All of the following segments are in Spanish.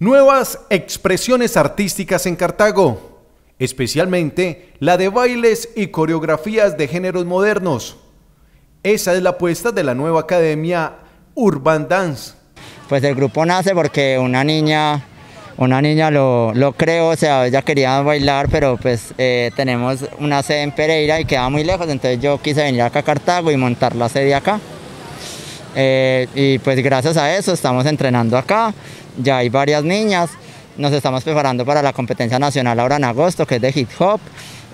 Nuevas expresiones artísticas en Cartago, especialmente la de bailes y coreografías de géneros modernos. Esa es la apuesta de la nueva academia Urban Dance. Pues el grupo nace porque una niña una niña lo, lo creó, o sea, ella quería bailar, pero pues eh, tenemos una sede en Pereira y queda muy lejos, entonces yo quise venir acá a Cartago y montar la sede acá. Eh, y pues gracias a eso estamos entrenando acá, ya hay varias niñas, nos estamos preparando para la competencia nacional ahora en agosto, que es de hip hop,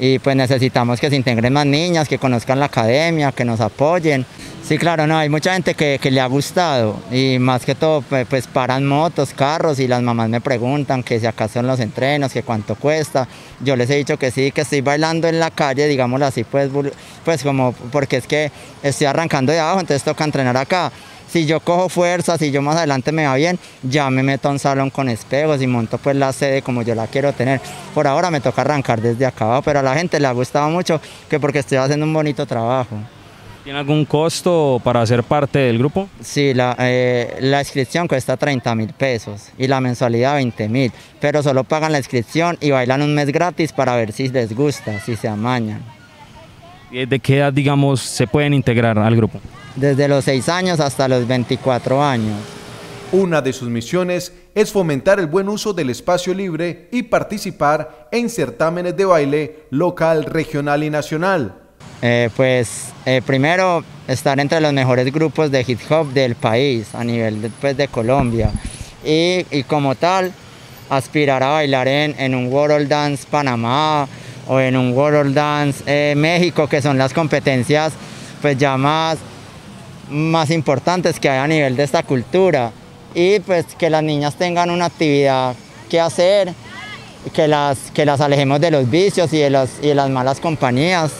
y pues necesitamos que se integren más niñas, que conozcan la academia, que nos apoyen. Sí, claro, no, hay mucha gente que, le ha gustado y más que todo pues paran motos, carros y las mamás me preguntan que si acá son los entrenos, que cuánto cuesta. Yo les he dicho que sí, que estoy bailando en la calle, digámoslo así, pues, pues como porque es que estoy arrancando de abajo, entonces toca entrenar acá. Si yo cojo fuerzas, si yo más adelante me va bien, ya me meto a un salón con espejos y monto pues la sede como yo la quiero tener. Por ahora me toca arrancar desde acá, abajo, pero a la gente le ha gustado mucho que porque estoy haciendo un bonito trabajo. ¿Tiene algún costo para ser parte del grupo? Sí, la, eh, inscripción cuesta 30 mil pesos y la mensualidad 20 mil, pero solo pagan la inscripción y bailan un mes gratis para ver si les gusta, si se amañan. de qué edad, digamos, se pueden integrar al grupo? Desde los 6 años hasta los 24 años. Una de sus misiones es fomentar el buen uso del espacio libre y participar en certámenes de baile local, regional y nacional. Eh, pues eh, primero estar entre los mejores grupos de hip hop del país a nivel de, pues, de Colombia y, como tal aspirar a bailar en, en, un World Dance Panamá o en un World Dance eh, México que son las competencias pues ya más, más importantes que hay a nivel de esta cultura y pues que las niñas tengan una actividad que hacer que las, que las alejemos de los vicios y de, y de las malas compañías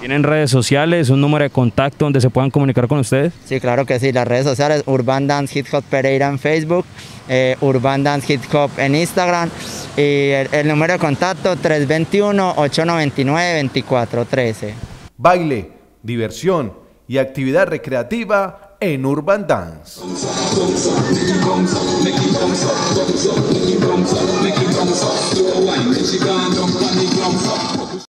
¿Tienen redes sociales, un número de contacto donde se puedan comunicar con ustedes? Sí, claro que sí. Las redes sociales, Urban Dance Hit Hop Pereira en Facebook, eh, Urban Dance Hit Hop en Instagram y el, el número de contacto 321-899-2413. Baile, diversión y actividad recreativa en Urban Dance.